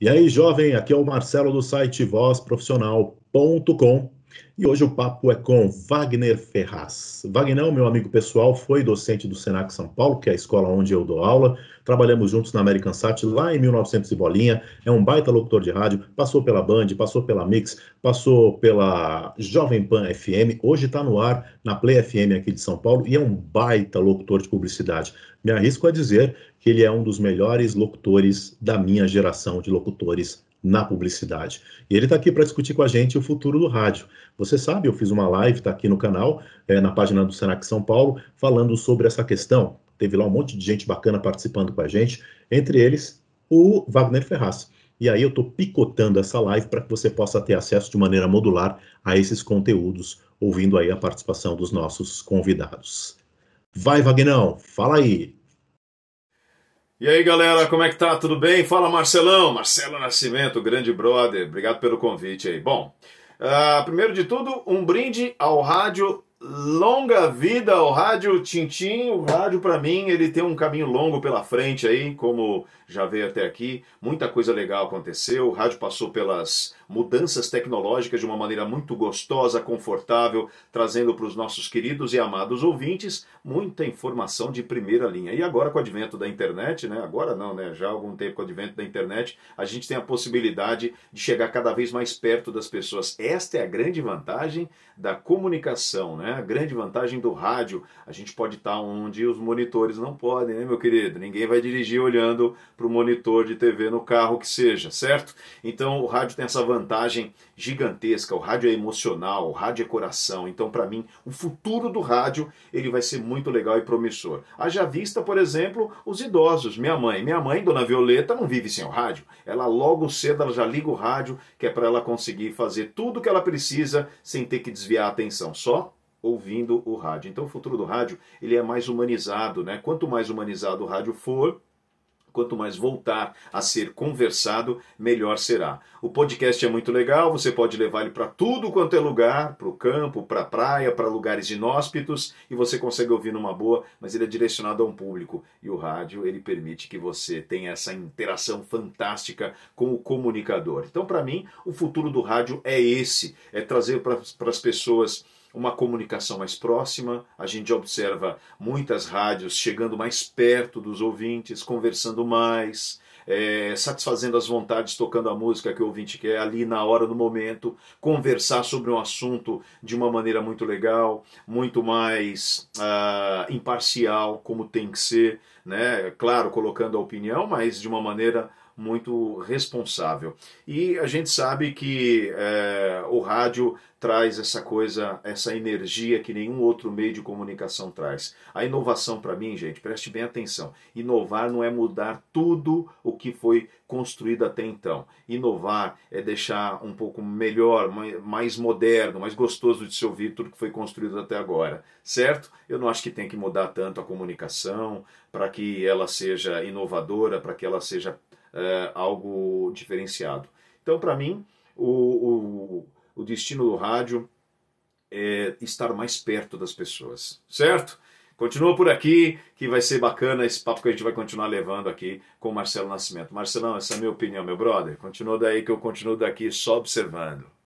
E aí, jovem, aqui é o Marcelo do site vozprofissional.com. E hoje o papo é com Wagner Ferraz. Wagner, meu amigo pessoal, foi docente do Senac São Paulo, que é a escola onde eu dou aula. Trabalhamos juntos na American Sat lá em 1900 e bolinha. É um baita locutor de rádio, passou pela Band, passou pela Mix, passou pela Jovem Pan FM. Hoje está no ar na Play FM aqui de São Paulo e é um baita locutor de publicidade. Me arrisco a dizer que ele é um dos melhores locutores da minha geração de locutores na publicidade. E ele está aqui para discutir com a gente o futuro do rádio. Você sabe, eu fiz uma live, está aqui no canal, é, na página do Senac São Paulo, falando sobre essa questão. Teve lá um monte de gente bacana participando com a gente, entre eles o Wagner Ferraz. E aí eu estou picotando essa live para que você possa ter acesso de maneira modular a esses conteúdos, ouvindo aí a participação dos nossos convidados. Vai, Wagner, fala aí! E aí galera, como é que tá? Tudo bem? Fala Marcelão, Marcelo Nascimento, grande brother, obrigado pelo convite aí. Bom, uh, primeiro de tudo, um brinde ao rádio Longa vida ao Rádio Tintim. O rádio, para mim, ele tem um caminho longo pela frente aí, como já veio até aqui. Muita coisa legal aconteceu. O rádio passou pelas mudanças tecnológicas de uma maneira muito gostosa, confortável, trazendo para os nossos queridos e amados ouvintes muita informação de primeira linha. E agora, com o advento da internet, né? Agora não, né? Já há algum tempo com o advento da internet, a gente tem a possibilidade de chegar cada vez mais perto das pessoas. Esta é a grande vantagem da comunicação, né? A grande vantagem do rádio, a gente pode estar onde os monitores não podem, né, meu querido? Ninguém vai dirigir olhando para o monitor de TV no carro que seja, certo? Então o rádio tem essa vantagem gigantesca. O rádio é emocional, o rádio é coração. Então para mim, o futuro do rádio ele vai ser muito legal e promissor. Haja vista, por exemplo, os idosos. Minha mãe, minha mãe, Dona Violeta, não vive sem o rádio. Ela logo cedo ela já liga o rádio que é para ela conseguir fazer tudo o que ela precisa sem ter que desviar a atenção só ouvindo o rádio. Então o futuro do rádio ele é mais humanizado, né? Quanto mais humanizado o rádio for, quanto mais voltar a ser conversado, melhor será. O podcast é muito legal, você pode levar ele para tudo quanto é lugar, para o campo, para a praia, para lugares inóspitos, e você consegue ouvir numa boa, mas ele é direcionado a um público. E o rádio, ele permite que você tenha essa interação fantástica com o comunicador. Então, para mim, o futuro do rádio é esse, é trazer para as pessoas uma comunicação mais próxima, a gente observa muitas rádios chegando mais perto dos ouvintes, conversando mais, é, satisfazendo as vontades, tocando a música que o ouvinte quer ali na hora, no momento, conversar sobre um assunto de uma maneira muito legal, muito mais ah, imparcial, como tem que ser, né? Claro, colocando a opinião, mas de uma maneira muito responsável. E a gente sabe que é, o rádio traz essa coisa, essa energia que nenhum outro meio de comunicação traz. A inovação, para mim, gente, preste bem atenção: inovar não é mudar tudo o que foi construído até então. Inovar é deixar um pouco melhor, mais moderno, mais gostoso de se ouvir tudo que foi construído até agora, certo? Eu não acho que tem que mudar tanto a comunicação para que ela seja inovadora, para que ela seja é, algo diferenciado. Então, para mim, o, o, o, destino do rádio é estar mais perto das pessoas, certo? Continua por aqui, que vai ser bacana esse papo que a gente vai continuar levando aqui com o Marcelo Nascimento. Marcelão, essa é a minha opinião, meu brother. Continua daí que eu continuo daqui só observando.